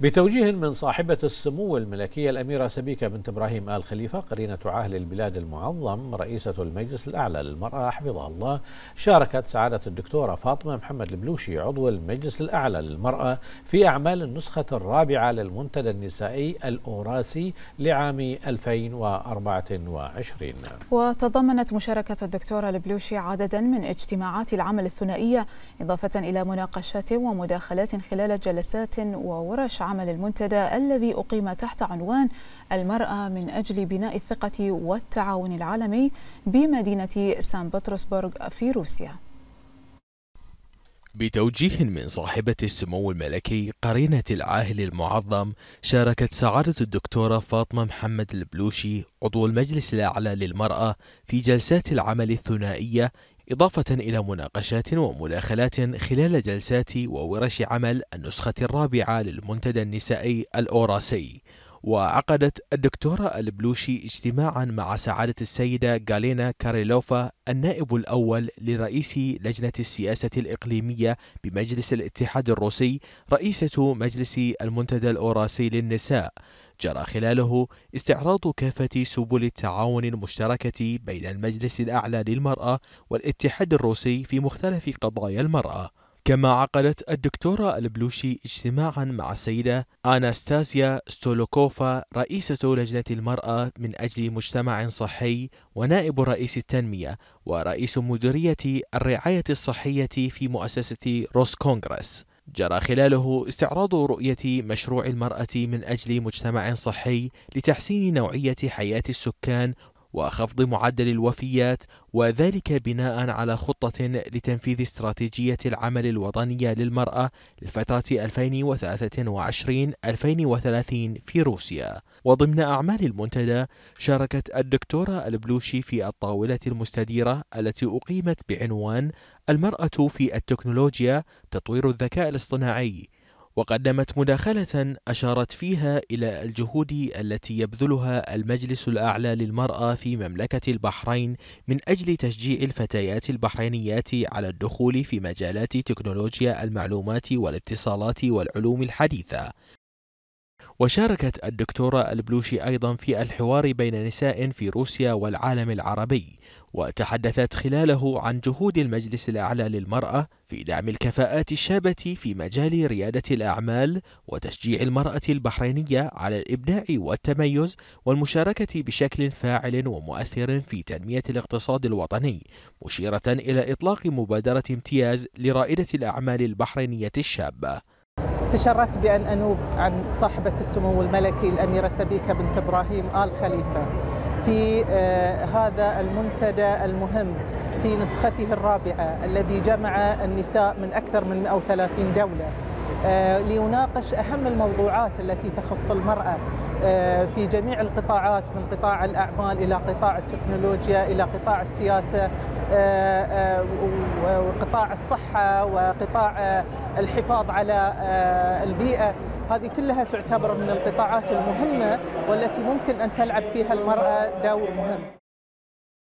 بتوجيه من صاحبة السمو الملكية الأميرة سبيكة بنت إبراهيم آل خليفة قرينة عاهل البلاد المعظم رئيسة المجلس الأعلى للمرأة حفظها الله شاركت سعادة الدكتورة فاطمة محمد البلوشي عضو المجلس الأعلى للمرأة في أعمال النسخة الرابعة للمنتدى النسائي الأوراسي لعام 2024 وتضمنت مشاركة الدكتورة البلوشي عددا من اجتماعات العمل الثنائية إضافة إلى مناقشات ومداخلات خلال جلسات وورش عمل المنتدى الذي أقيم تحت عنوان المرأة من أجل بناء الثقة والتعاون العالمي بمدينة سان بطرسبرغ في روسيا بتوجيه من صاحبة السمو الملكي قرينة العاهل المعظم شاركت سعادة الدكتورة فاطمة محمد البلوشي عضو المجلس الأعلى للمرأة في جلسات العمل الثنائية إضافة إلى مناقشات ومداخلات خلال جلسات وورش عمل النسخة الرابعة للمنتدى النسائي الأوراسي وعقدت الدكتورة البلوشي اجتماعا مع سعادة السيدة غالينا كاريلوفا النائب الأول لرئيس لجنة السياسة الإقليمية بمجلس الاتحاد الروسي رئيسة مجلس المنتدى الأوراسي للنساء جرى خلاله استعراض كافة سبل التعاون المشتركة بين المجلس الأعلى للمرأة والاتحاد الروسي في مختلف قضايا المرأة كما عقدت الدكتورة البلوشي اجتماعا مع السيدة أناستاسيا ستولوكوفا رئيسة لجنة المرأة من أجل مجتمع صحي ونائب رئيس التنمية ورئيس مديرية الرعاية الصحية في مؤسسة روس كونغرس جرى خلاله استعراض رؤية مشروع المرأة من أجل مجتمع صحي لتحسين نوعية حياة السكان وخفض معدل الوفيات وذلك بناء على خطة لتنفيذ استراتيجية العمل الوطنية للمرأة للفترة 2023-2030 في روسيا وضمن أعمال المنتدى شاركت الدكتورة البلوشي في الطاولة المستديرة التي أقيمت بعنوان المرأة في التكنولوجيا تطوير الذكاء الاصطناعي وقدمت مداخلة أشارت فيها إلى الجهود التي يبذلها المجلس الأعلى للمرأة في مملكة البحرين من أجل تشجيع الفتيات البحرينيات على الدخول في مجالات تكنولوجيا المعلومات والاتصالات والعلوم الحديثة وشاركت الدكتورة البلوشي أيضا في الحوار بين نساء في روسيا والعالم العربي وتحدثت خلاله عن جهود المجلس الأعلى للمرأة في دعم الكفاءات الشابة في مجال ريادة الأعمال وتشجيع المرأة البحرينية على الإبداع والتميز والمشاركة بشكل فاعل ومؤثر في تنمية الاقتصاد الوطني مشيرة إلى إطلاق مبادرة امتياز لرائدة الأعمال البحرينية الشابة تشرفت بأن أنوب عن صاحبة السمو الملكي الأميرة سبيكة بنت إبراهيم آل خليفة في آه، هذا المنتدى المهم في نسخته الرابعة الذي جمع النساء من أكثر من 130 دولة آه، ليناقش أهم الموضوعات التي تخص المرأة آه، في جميع القطاعات من قطاع الأعمال إلى قطاع التكنولوجيا إلى قطاع السياسة وقطاع الصحة وقطاع الحفاظ على آه، البيئة هذه كلها تعتبر من القطاعات المهمة والتي ممكن أن تلعب فيها المرأة دور مهم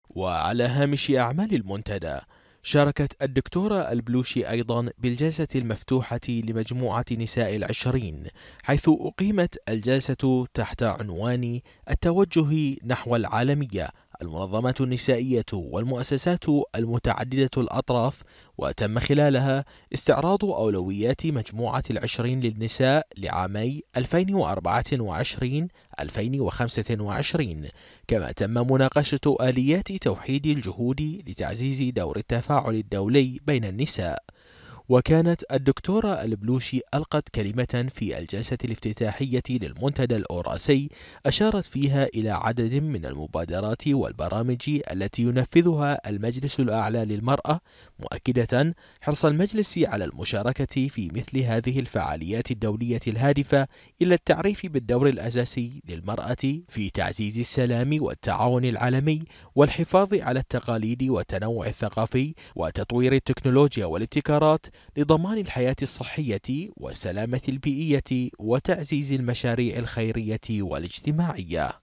وعلى هامش أعمال المنتدى شاركت الدكتورة البلوشي أيضا بالجلسة المفتوحة لمجموعة نساء العشرين حيث أقيمت الجلسة تحت عنوان التوجه نحو العالمية المنظمات النسائية والمؤسسات المتعددة الأطراف وتم خلالها استعراض أولويات مجموعة العشرين للنساء لعامي 2024 2025 كما تم مناقشة آليات توحيد الجهود لتعزيز دور التفاعل الدولي بين النساء وكانت الدكتورة البلوشي ألقت كلمة في الجلسة الافتتاحية للمنتدى الأوراسي أشارت فيها إلى عدد من المبادرات والبرامج التي ينفذها المجلس الأعلى للمرأة مؤكدة حرص المجلس على المشاركة في مثل هذه الفعاليات الدولية الهادفة إلى التعريف بالدور الأساسي للمرأة في تعزيز السلام والتعاون العالمي والحفاظ على التقاليد والتنوع الثقافي وتطوير التكنولوجيا والابتكارات لضمان الحياة الصحية والسلامة البيئية وتعزيز المشاريع الخيرية والاجتماعية